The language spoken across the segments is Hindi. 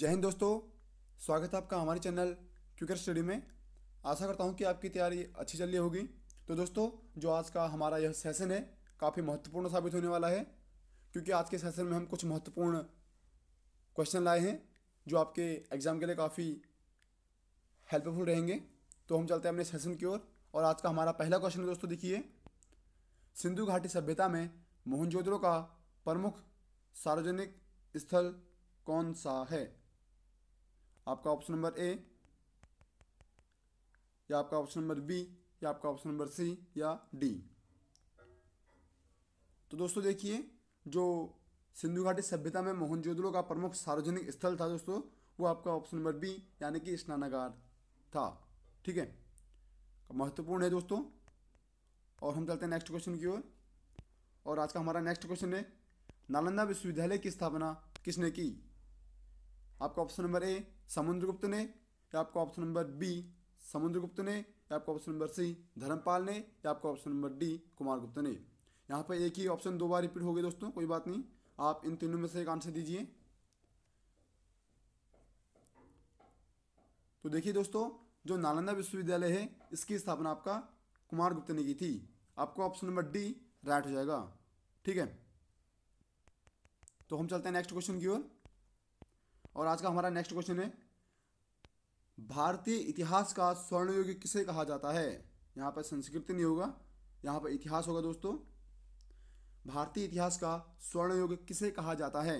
जय हिंद दोस्तों स्वागत है आपका हमारे चैनल क्यूकर स्टडी में आशा करता हूँ कि आपकी तैयारी अच्छी चल रही होगी तो दोस्तों जो आज का हमारा यह सेशन है काफ़ी महत्वपूर्ण साबित होने वाला है क्योंकि आज के सेशन में हम कुछ महत्वपूर्ण क्वेश्चन लाए हैं जो आपके एग्ज़ाम के लिए काफ़ी हेल्पफुल रहेंगे तो हम चलते हैं अपने सेशन की ओर और आज का हमारा पहला क्वेश्चन दोस्तों देखिए सिंधु घाटी सभ्यता में मोहनजोदड़ो का प्रमुख सार्वजनिक स्थल कौन सा है आपका ऑप्शन नंबर ए या आपका ऑप्शन नंबर बी या आपका ऑप्शन नंबर सी या डी तो दोस्तों देखिए जो सिंधु घाटी सभ्यता में मोहनजोदड़ो का प्रमुख सार्वजनिक स्थल था दोस्तों वो आपका ऑप्शन नंबर बी यानी कि स्नानागार था ठीक है महत्वपूर्ण है दोस्तों और हम चलते हैं नेक्स्ट क्वेश्चन की ओर और आज का हमारा नेक्स्ट क्वेश्चन है नालंदा विश्वविद्यालय की स्थापना किसने की आपका ऑप्शन नंबर ए समुद्रगुप्त ने या आपका ऑप्शन नंबर बी समुद्रगुप्त ने या आपका ऑप्शन नंबर सी धर्मपाल ने या आपका ऑप्शन नंबर डी कुमार गुप्त ने यहाँ पर एक ही ऑप्शन दो बार रिपीट हो गए दोस्तों कोई बात नहीं आप इन तीनों में से एक आंसर दीजिए तो देखिए दोस्तों जो नालंदा विश्वविद्यालय है इसकी स्थापना आपका कुमार गुप्त ने की थी आपको ऑप्शन नंबर डी राइट हो जाएगा ठीक है तो हम चलते हैं नेक्स्ट क्वेश्चन की ओर और आज का हमारा नेक्स्ट क्वेश्चन है भारतीय इतिहास का स्वर्ण युग किसे कहा जाता है यहाँ पर संस्कृति नहीं होगा यहाँ पर इतिहास होगा दोस्तों भारतीय इतिहास का स्वर्ण युग किसे कहा जाता है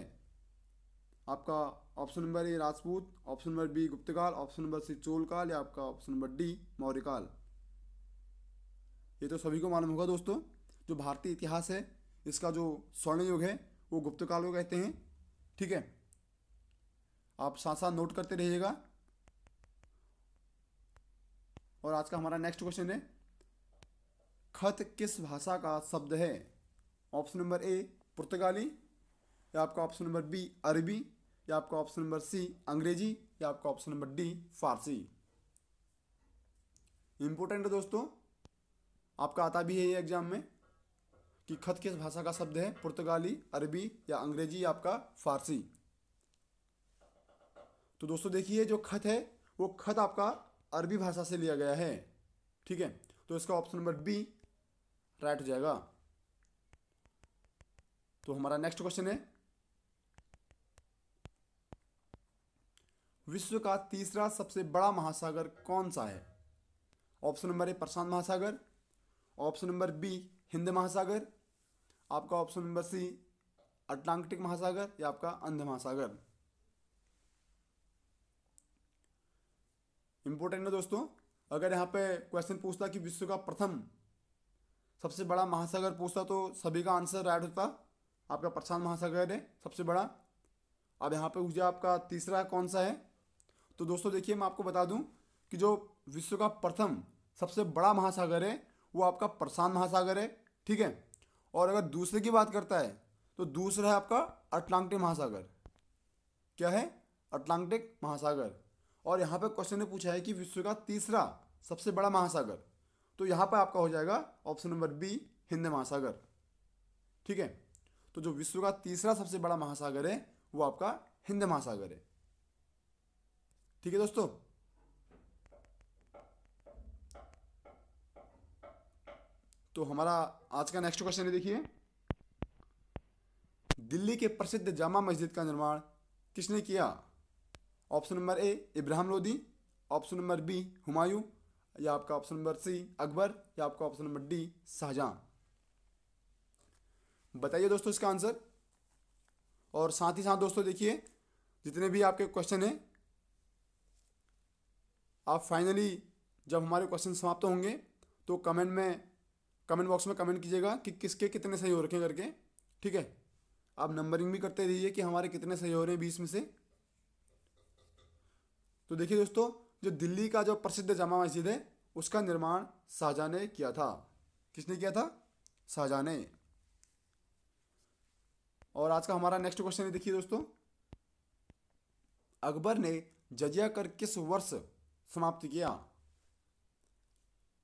आपका option number A Rajput option number B गुप्तकाल ऑप्शन नंबर सी चोल काल या आपका ऑप्शन नंबर डी मौर्य काल ये तो सभी को मालूम होगा दोस्तों जो भारतीय इतिहास है इसका जो स्वर्ण युग है वो गुप्तकाल को कहते हैं ठीक है आप साथ साथ नोट करते रहिएगा और आज का हमारा नेक्स्ट क्वेश्चन है खत किस भाषा का शब्द है ऑप्शन नंबर ए पुर्तगाली या आपका ऑप्शन नंबर बी अरबी या आपका ऑप्शन नंबर सी अंग्रेजी या आपका option number D Farsi important है दोस्तों आपका आता भी है ये एग्जाम में कि खत किस भाषा का शब्द है पुर्तगाली अरबी या अंग्रेजी या आपका फारसी तो दोस्तों देखिए जो खत है वो खत आपका अरबी भाषा से लिया गया है ठीक है तो इसका ऑप्शन नंबर बी राइट हो जाएगा तो हमारा नेक्स्ट क्वेश्चन है विश्व का तीसरा सबसे बड़ा महासागर कौन सा है ऑप्शन नंबर ए प्रशांत महासागर ऑप्शन नंबर बी हिंद महासागर आपका ऑप्शन नंबर सी अटलांटिक महासागर या आपका अंध महासागर इम्पोर्टेंट है दोस्तों अगर यहाँ पे क्वेश्चन पूछता कि विश्व का प्रथम सबसे बड़ा महासागर पूछता तो सभी का आंसर राइट होता आपका प्रशांत महासागर है सबसे बड़ा अब यहाँ पे पूछा आपका तीसरा कौन सा है तो दोस्तों देखिए मैं आपको बता दूं कि जो विश्व का प्रथम सबसे बड़ा महासागर है वो आपका प्रशांत महासागर है ठीक है और अगर दूसरे की बात करता है तो दूसरा है आपका अटलांटिक महासागर क्या है अटलांटिक महासागर और यहाँ पर क्वेश्चन ने पूछा है कि विश्व का तीसरा सबसे बड़ा महासागर तो यहाँ पर आपका हो जाएगा ऑप्शन नंबर बी हिंद महासागर ठीक है तो जो विश्व का तीसरा सबसे बड़ा महासागर है वो आपका हिंद महासागर है ठीक है दोस्तों तो हमारा आज का नेक्स्ट क्वेश्चन है देखिए दिल्ली के प्रसिद्ध जामा मस्जिद का निर्माण किसने किया option number A Ibrahim Lodi option number B Humayun या आपका ऑप्शन नंबर सी अकबर या आपका ऑप्शन नंबर डी शाहजहां बताइए दोस्तों इसका आंसर और साथ ही साथ दोस्तों देखिए जितने भी आपके क्वेश्चन हैं आप फाइनली जब हमारे क्वेश्चन समाप्त होंगे तो कमेंट में कमेंट बॉक्स में कमेंट कीजिएगा कि किसके कितने सही हो रखे करके ठीक है आप नंबरिंग भी करते रहिए कि हमारे कितने सही हो रहे हैं बीस में से तो देखिए दोस्तों जो दिल्ली का जो प्रसिद्ध जामा मस्जिद है उसका निर्माण शाहजहाँ ने किया था किसने किया था शाहजहाँ ने और आज का हमारा नेक्स्ट क्वेश्चन है देखिए दोस्तों अकबर ने जजिया कर किस वर्ष समाप्त किया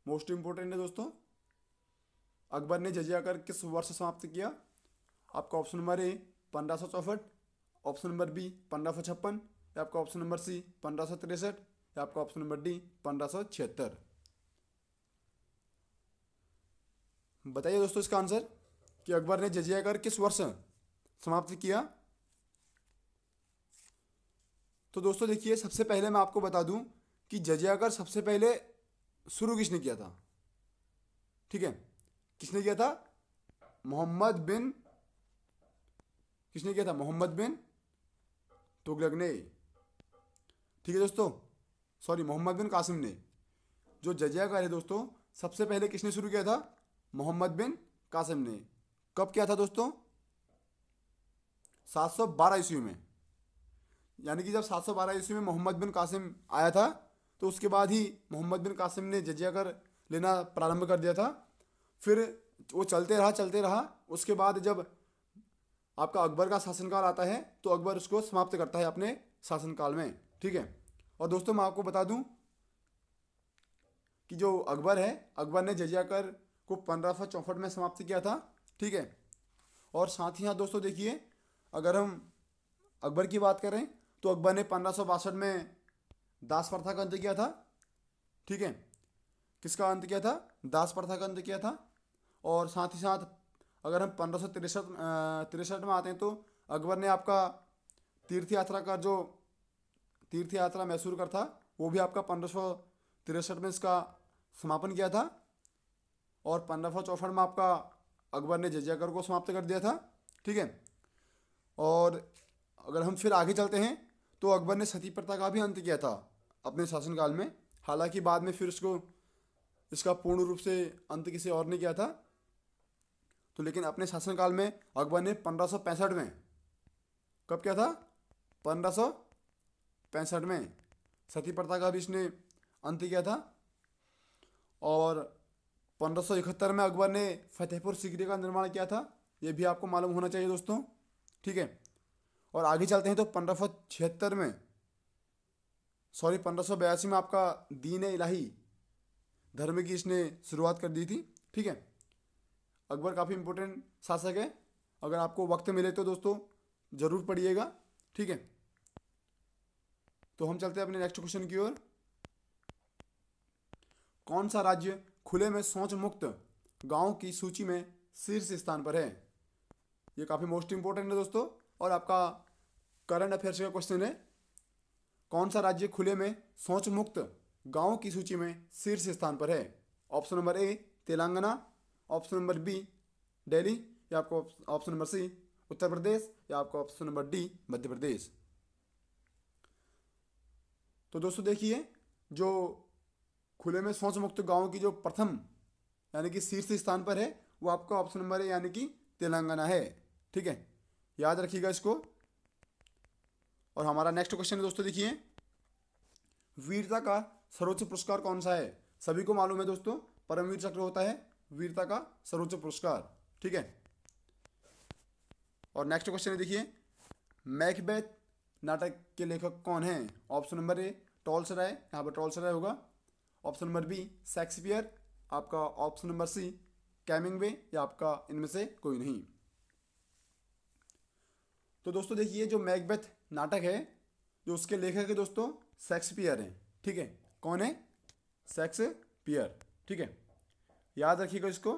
मोस्ट इंपोर्टेंट है दोस्तों अकबर ने जजिया कर किस वर्ष समाप्त किया आपका ऑप्शन नंबर ए पंद्रह सौ चौसठ ऑप्शन नंबर बी पंद्रह सौ छप्पन या आपका ऑप्शन नंबर सी पंद्रह सौ तिरसठ या आपका ऑप्शन नंबर डी पंद्रह छिहत्तर बताइए दोस्तों इसका आंसर कि अकबर ने जजिया कर किस वर्ष समाप्त किया तो दोस्तों देखिए सबसे पहले मैं आपको बता दूं कि जजिया कर सबसे पहले शुरू किसने किया था ठीक है किसने किया था मोहम्मद बिन किसने किया था मोहम्मद बिन तुगलक ने ठीक है दोस्तों सॉरी मोहम्मद बिन कासिम ने जो जजिया का है दोस्तों सबसे पहले किसने शुरू किया था मोहम्मद बिन कासिम ने कब किया था दोस्तों 712 सौ बारह ईस्वी में यानी कि जब 712 सौ बारह ईस्वी में मोहम्मद बिन कासिम आया था तो उसके बाद ही मोहम्मद बिन कासिम ने जजिया कर लेना प्रारंभ कर दिया था फिर वो चलते रहा चलते रहा उसके बाद जब आपका अकबर का शासनकाल आता है तो अकबर उसको समाप्त करता है अपने शासनकाल में ठीक है और दोस्तों मैं आपको बता दूं कि जो अकबर है अकबर ने जजियाकर को पंद्रह सौ में समाप्त किया था ठीक है और साथ ही साथ दोस्तों देखिए अगर हम अकबर की बात करें तो अकबर ने पंद्रह में दास प्रथा का अंत किया था ठीक है किसका अंत किया था दास प्रथा का अंत किया था और साथ ही साथ अगर हम पंद्रह सौ तिरसठ तिरसठ में आते हैं तो अकबर ने आपका तीर्थ यात्रा का जो तीर्थ यात्रा मैसूर कर था वो भी आपका पंद्रह सौ तिरसठ में इसका समापन किया था और पंद्रह सौ चौसठ में आपका अकबर ने जजियाकर को समाप्त कर दिया था ठीक है और अगर हम फिर आगे चलते हैं तो अकबर ने सती प्रथा का भी अंत किया था अपने शासनकाल में हालांकि बाद में फिर इसको इसका पूर्ण रूप से अंत किसी और ने किया था तो लेकिन अपने शासनकाल में अकबर ने पंद्रह में कब क्या था पंद्रह पैंसठ में सती प्रथा का भी इसने अंत किया था और पंद्रह इकहत्तर में अकबर ने फतेहपुर सिकरी का निर्माण किया था ये भी आपको मालूम होना चाहिए दोस्तों ठीक है और आगे चलते हैं तो पंद्रह छिहत्तर में सॉरी पंद्रह बयासी में आपका दीन इलाही धर्म की इसने शुरुआत कर दी थी ठीक है अकबर काफ़ी इम्पोर्टेंट शासक है अगर आपको वक्त मिले तो दोस्तों ज़रूर पढ़िएगा ठीक है तो हम चलते हैं अपने नेक्स्ट क्वेश्चन की ओर कौन सा राज्य खुले में शौच मुक्त गांव की सूची में शीर्ष स्थान पर है ये काफ़ी मोस्ट इंपोर्टेंट है दोस्तों और आपका करंट अफेयर्स का क्वेश्चन है कौन सा राज्य खुले में शौच मुक्त गाँव की सूची में शीर्ष स्थान पर है option number A Telangana option number B Delhi या आपको option number C Uttar Pradesh या आपका option number D Madhya Pradesh तो दोस्तों देखिए जो खुले में सोच मुक्त गाँव की जो प्रथम यानी कि शीर्ष स्थान पर है वो आपका ऑप्शन नंबर है यानी कि तेलंगाना है ठीक है याद रखिएगा इसको और हमारा नेक्स्ट क्वेश्चन है दोस्तों देखिए वीरता का सर्वोच्च पुरस्कार कौन सा है सभी को मालूम है दोस्तों परमवीर चक्र होता है वीरता का सर्वोच्च पुरस्कार ठीक है और नेक्स्ट क्वेश्चन देखिए मैकबेथ नाटक के लेखक कौन हैं option number A Tolstoy यहाँ पर टॉल्स राय होगा ऑप्शन नंबर बी शेक्सपियर आपका ऑप्शन नंबर सी वे या आपका इनमें से कोई नहीं तो दोस्तों देखिए जो मैकबेथ नाटक है जो उसके लेखक है दोस्तों शेक्सपियर हैं ठीक है कौन है शेक्सपियर ठीक है याद रखिएगा इसको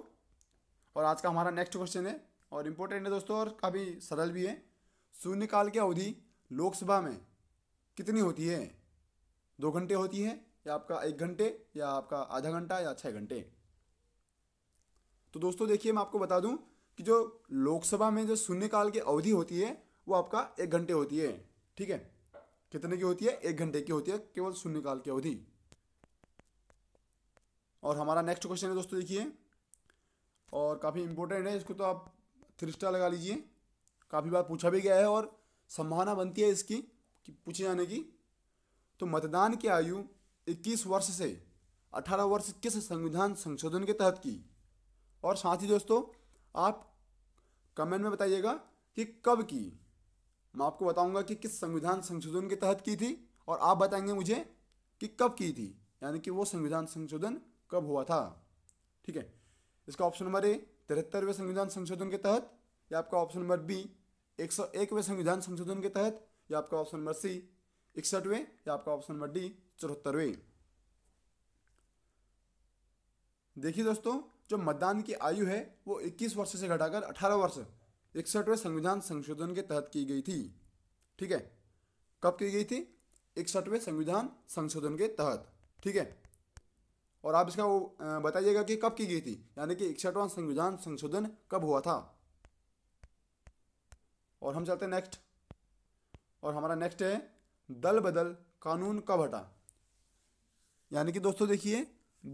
और आज का हमारा नेक्स्ट क्वेश्चन है और इम्पोर्टेंट है दोस्तों और काफ़ी सरल भी है शून्यकाल की अवधि लोकसभा में कितनी होती है दो घंटे होती है या आपका एक घंटे या आपका आधा घंटा या छः घंटे तो दोस्तों देखिए मैं आपको बता दूं कि जो लोकसभा में जो शून्यकाल की अवधि होती है वो आपका एक घंटे होती है ठीक है कितने की होती है एक घंटे की होती है केवल शून्यकाल की अवधि और हमारा नेक्स्ट क्वेश्चन है दोस्तों देखिए और काफ़ी इंपॉर्टेंट है इसको तो आप थ्री स्टार लगा लीजिए काफ़ी बार पूछा भी गया है और संभावना बनती है इसकी कि पूछे जाने की तो मतदान की आयु 21 वर्ष से 18 वर्ष किस संविधान संशोधन के तहत की और साथ ही दोस्तों आप कमेंट में बताइएगा कि कब की मैं आपको बताऊंगा कि किस संविधान संशोधन के तहत की थी और आप बताएंगे मुझे कि कब की थी यानी कि वो संविधान संशोधन कब हुआ था ठीक है इसका ऑप्शन नंबर ए तिहत्तरवें संविधान संशोधन के तहत या आपका ऑप्शन नंबर बी एक सौ संविधान संशोधन के तहत या आपका ऑप्शन नंबर सी इकसठवें या आपका ऑप्शन नंबर डी चौहत्तरवें देखिए दोस्तों जो मतदान की आयु है वो 21 वर्ष से घटाकर 18 वर्ष इकसठवें संविधान संशोधन के तहत की गई थी ठीक है कब की गई थी इकसठवें संविधान संशोधन के तहत ठीक है और आप इसका वो बताइएगा कि कब की गई थी यानी कि इकसठवां संविधान संशोधन कब हुआ था और हम चलते हैं नेक्स्ट और हमारा नेक्स्ट है दल बदल कानून कब हटा यानी कि दोस्तों देखिए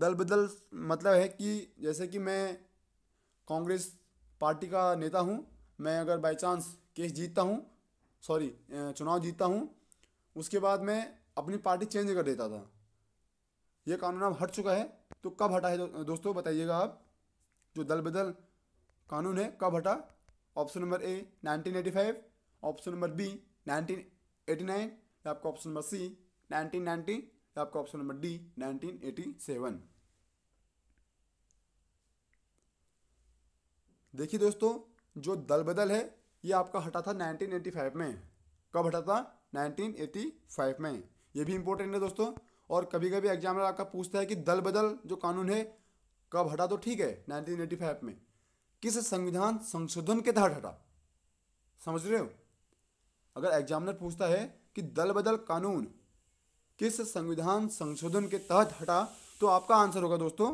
दल बदल मतलब है कि जैसे कि मैं कांग्रेस पार्टी का नेता हूँ मैं अगर बाई चांस केस जीतता हूँ सॉरी चुनाव जीतता हूँ उसके बाद मैं अपनी पार्टी चेंज कर देता था ये कानून अब हट चुका है तो कब हटा है दोस्तों बताइएगा आप जो दल बदल कानून है कब हटा option number A 1985 option number B 1989 या आपका ऑप्शन नंबर सी 1990 या आपका ऑप्शन नंबर डी 1987 देखिए दोस्तों जो दल बदल है ये आपका हटा था 1985 में कब हटा था 1985 में ये भी इम्पोर्टेंट है दोस्तों और कभी कभी एग्जामिनर आपका पूछता है कि दल बदल जो कानून है कब हटा तो ठीक है 1985 में किस संविधान संशोधन के तहत हटा समझ रहे हो अगर एग्जामिनर पूछता है कि दल बदल कानून किस संविधान संशोधन के तहत हटा तो आपका आंसर होगा दोस्तों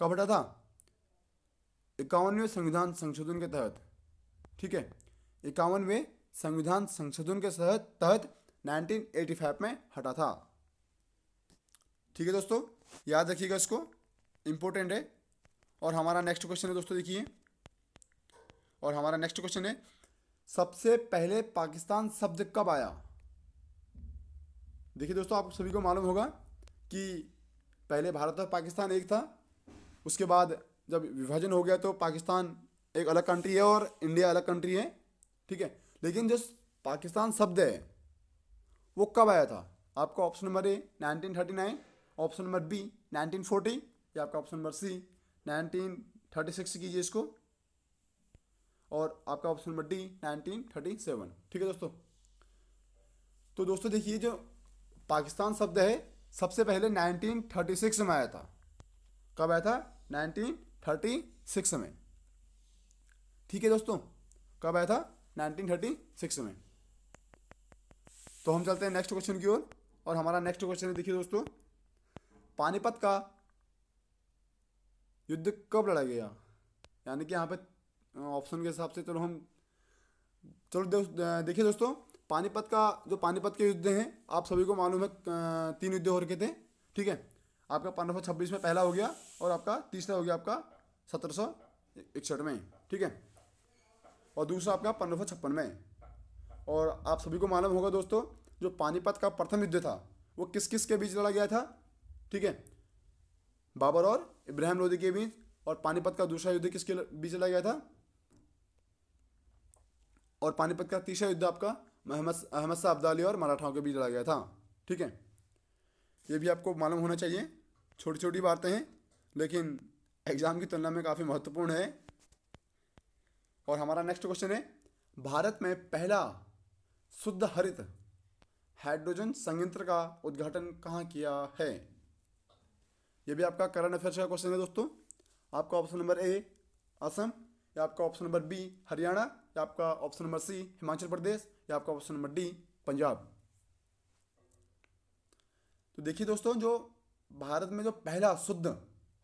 कब हटा था इक्यावनवे संविधान संशोधन के तहत ठीक है इक्यावनवे संविधान संशोधन के तहत तहत 1985 में हटा था ठीक है दोस्तों याद रखिएगा इसको इंपॉर्टेंट है और हमारा नेक्स्ट क्वेश्चन है दोस्तों देखिए और हमारा नेक्स्ट क्वेश्चन है सबसे पहले पाकिस्तान शब्द कब आया देखिए दोस्तों आप सभी को मालूम होगा कि पहले भारत और पाकिस्तान एक था उसके बाद जब विभाजन हो गया तो पाकिस्तान एक अलग कंट्री है और इंडिया अलग कंट्री है ठीक है लेकिन जो पाकिस्तान शब्द है वो कब आया था आपका option number A 1939 option number B 1940 या आपका option number C nineteen thirty six कीजिए इसको और आपका option number D nineteen thirty seven ठीक है दोस्तों तो दोस्तों देखिए जो पाकिस्तान शब्द है सबसे पहले 1936 में आया था कब आया था 1936 में ठीक है दोस्तों कब आया था 1936 में तो हम चलते हैं नेक्स्ट क्वेश्चन की ओर और, और हमारा नेक्स्ट क्वेश्चन है देखिए दोस्तों पानीपत का युद्ध कब लड़ा गया यानी कि यहाँ पे ऑप्शन के हिसाब से चलो हम चलो देखिए दोस्तों पानीपत का जो पानीपत के युद्ध हैं आप सभी को मालूम है तीन युद्ध हो रखे थे ठीक है आपका पंद्रह सौ छब्बीस में पहला हो गया और आपका तीसरा हो गया आपका सत्रह सौ इकसठ में ठीक है और दूसरा आपका पंद्रह सौ छप्पन में और आप सभी को मालूम होगा दोस्तों जो पानीपत का प्रथम युद्ध था वो किस किस के बीच लड़ा गया था ठीक है बाबर और इब्राहिम लोधी के बीच और पानीपत का दूसरा युद्ध किसके बीच लड़ा गया था और पानीपत का तीसरा युद्ध आपका अहमद शाह अब्दाली और मराठाओं के बीच लड़ा गया था ठीक है ये भी आपको मालूम होना चाहिए छोटी छोटी बातें हैं लेकिन एग्ज़ाम की तुलना में काफ़ी महत्वपूर्ण है और हमारा नेक्स्ट क्वेश्चन है भारत में पहला शुद्ध हरित हाइड्रोजन संयंत्र का उद्घाटन कहाँ किया है ये भी आपका करंट अफेयर्स का क्वेश्चन है दोस्तों आपका ऑप्शन नंबर ए असम या आपका ऑप्शन नंबर बी हरियाणा या आपका option number C Himachal Pradesh या आपका ऑप्शन नंबर डी पंजाब तो देखिए दोस्तों जो भारत में जो पहला शुद्ध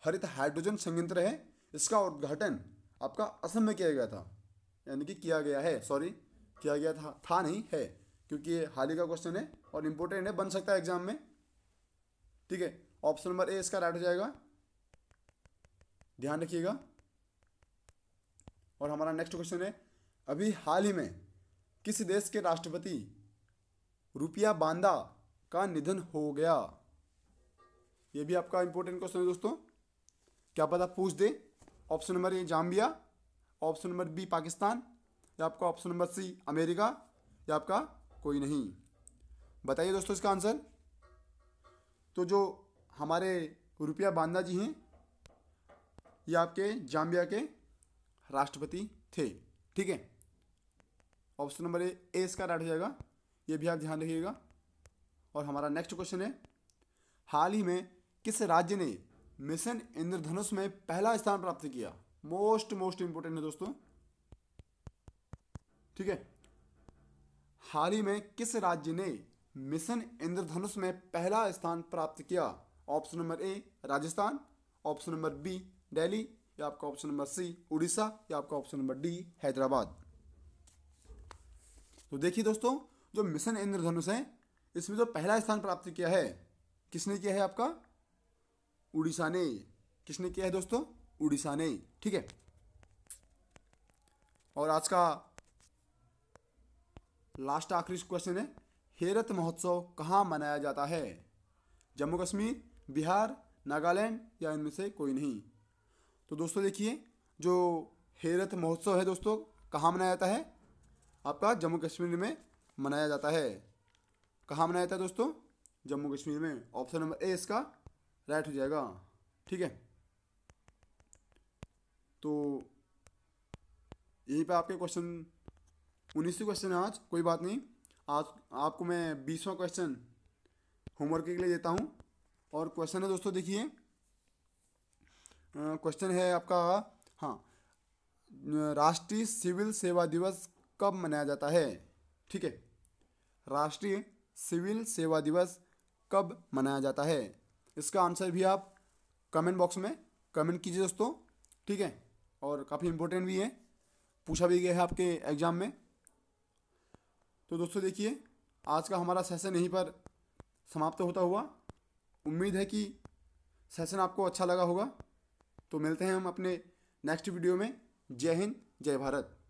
हरित हाइड्रोजन संयंत्र है इसका उद्घाटन आपका असम में किया गया था यानी कि किया गया है सॉरी किया गया था था नहीं है क्योंकि ये हाल ही का क्वेश्चन है और इम्पोर्टेंट है बन सकता है एग्जाम में ठीक है ऑप्शन नंबर ए इसका राइट हो जाएगा ध्यान रखिएगा और हमारा नेक्स्ट क्वेश्चन है अभी हाल ही में किस देश के राष्ट्रपति रुपया बांदा का निधन हो गया ये भी आपका इंपॉर्टेंट क्वेश्चन है दोस्तों क्या पता पूछ दे option number A Zambia option number B Pakistan या आपका ऑप्शन नंबर सी अमेरिका या आपका कोई नहीं बताइए दोस्तों इसका आंसर तो जो हमारे रुपया बांदा जी हैं ये आपके जाम्बिया के राष्ट्रपति थे ठीक है ऑप्शन नंबर ए एस का राइट हो जाएगा ये भी आप ध्यान रखिएगा और हमारा नेक्स्ट क्वेश्चन है हाल ही में किस राज्य ने मिशन इंद्रधनुष में पहला स्थान प्राप्त किया मोस्ट मोस्ट इंपोर्टेंट है दोस्तों ठीक है हाल ही में किस राज्य ने मिशन इंद्रधनुष में पहला स्थान प्राप्त किया option number A Rajasthan option number B Delhi या आपका ऑप्शन नंबर सी उड़ीसा या आपका ऑप्शन नंबर डी हैदराबाद तो देखिए दोस्तों जो मिशन इंद्रधनुष है इसमें जो पहला स्थान प्राप्त किया है किसने किया है आपका उड़ीसा ने किसने किया है दोस्तों उड़ीसा ने ठीक है और आज का लास्ट आखिरी क्वेश्चन है हेरत महोत्सव कहाँ मनाया जाता है जम्मू कश्मीर बिहार नागालैंड या इनमें से कोई नहीं तो दोस्तों देखिए जो हेरत महोत्सव है दोस्तों कहाँ मनाया जाता है आपका जम्मू कश्मीर में मनाया जाता है कहाँ मनाया जाता है दोस्तों जम्मू कश्मीर में ऑप्शन नंबर ए इसका राइट हो जाएगा ठीक है तो यहीं पे आपके क्वेश्चन उन्नीसवें क्वेश्चन है आज कोई बात नहीं आज आपको मैं बीसवा क्वेश्चन होमवर्क के लिए देता हूँ और क्वेश्चन है दोस्तों देखिए क्वेश्चन है आपका हाँ राष्ट्रीय सिविल सेवा दिवस कब मनाया जाता है ठीक है राष्ट्रीय सिविल सेवा दिवस कब मनाया जाता है इसका आंसर भी आप कमेंट बॉक्स में कमेंट कीजिए दोस्तों ठीक है और काफ़ी इम्पोर्टेंट भी है पूछा भी गया है आपके एग्ज़ाम में तो दोस्तों देखिए आज का हमारा सेशन यहीं पर समाप्त होता हुआ उम्मीद है कि सेशन आपको अच्छा लगा होगा तो मिलते हैं हम अपने नेक्स्ट वीडियो में जय हिंद जय भारत